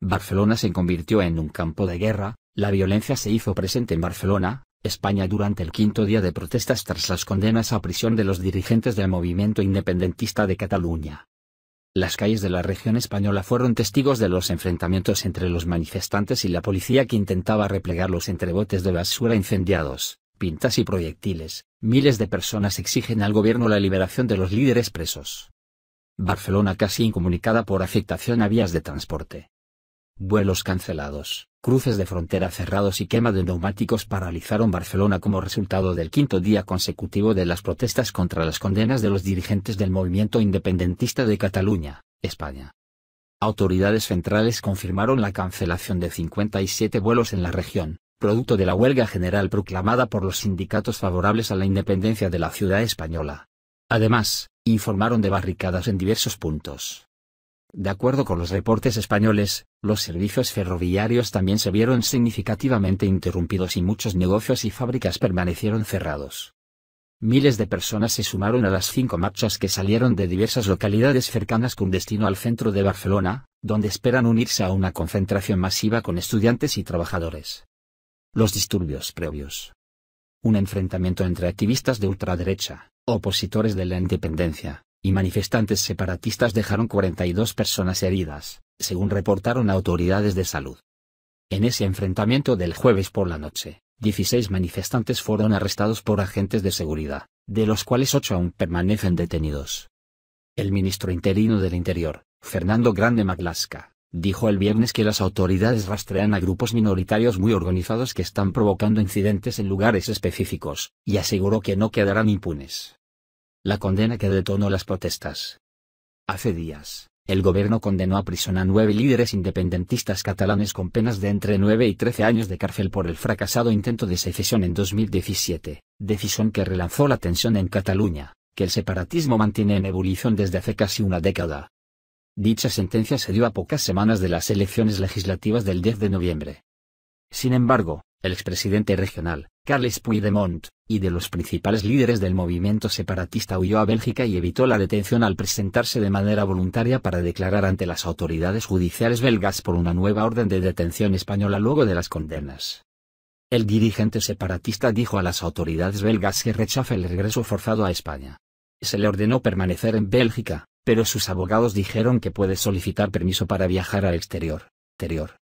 Barcelona se convirtió en un campo de guerra, la violencia se hizo presente en Barcelona, España durante el quinto día de protestas tras las condenas a prisión de los dirigentes del movimiento independentista de Cataluña. Las calles de la región española fueron testigos de los enfrentamientos entre los manifestantes y la policía que intentaba replegar los entrebotes de basura incendiados, pintas y proyectiles. Miles de personas exigen al gobierno la liberación de los líderes presos. Barcelona casi incomunicada por afectación a vías de transporte vuelos cancelados, cruces de frontera cerrados y quema de neumáticos paralizaron Barcelona como resultado del quinto día consecutivo de las protestas contra las condenas de los dirigentes del movimiento independentista de Cataluña, España. Autoridades centrales confirmaron la cancelación de 57 vuelos en la región, producto de la huelga general proclamada por los sindicatos favorables a la independencia de la ciudad española. Además, informaron de barricadas en diversos puntos. De acuerdo con los reportes españoles, los servicios ferroviarios también se vieron significativamente interrumpidos y muchos negocios y fábricas permanecieron cerrados. Miles de personas se sumaron a las cinco marchas que salieron de diversas localidades cercanas con destino al centro de Barcelona, donde esperan unirse a una concentración masiva con estudiantes y trabajadores. Los disturbios previos. Un enfrentamiento entre activistas de ultraderecha, opositores de la independencia, manifestantes separatistas dejaron 42 personas heridas, según reportaron autoridades de salud. En ese enfrentamiento del jueves por la noche, 16 manifestantes fueron arrestados por agentes de seguridad, de los cuales 8 aún permanecen detenidos. El ministro interino del Interior, Fernando Grande Maglasca, dijo el viernes que las autoridades rastrean a grupos minoritarios muy organizados que están provocando incidentes en lugares específicos, y aseguró que no quedarán impunes la condena que detonó las protestas. Hace días, el gobierno condenó a prisión a nueve líderes independentistas catalanes con penas de entre 9 y 13 años de cárcel por el fracasado intento de secesión en 2017, decisión que relanzó la tensión en Cataluña, que el separatismo mantiene en ebullición desde hace casi una década. Dicha sentencia se dio a pocas semanas de las elecciones legislativas del 10 de noviembre. Sin embargo, el expresidente regional, Carles Puigdemont, y de los principales líderes del movimiento separatista huyó a Bélgica y evitó la detención al presentarse de manera voluntaria para declarar ante las autoridades judiciales belgas por una nueva orden de detención española luego de las condenas. El dirigente separatista dijo a las autoridades belgas que rechaza el regreso forzado a España. Se le ordenó permanecer en Bélgica, pero sus abogados dijeron que puede solicitar permiso para viajar al exterior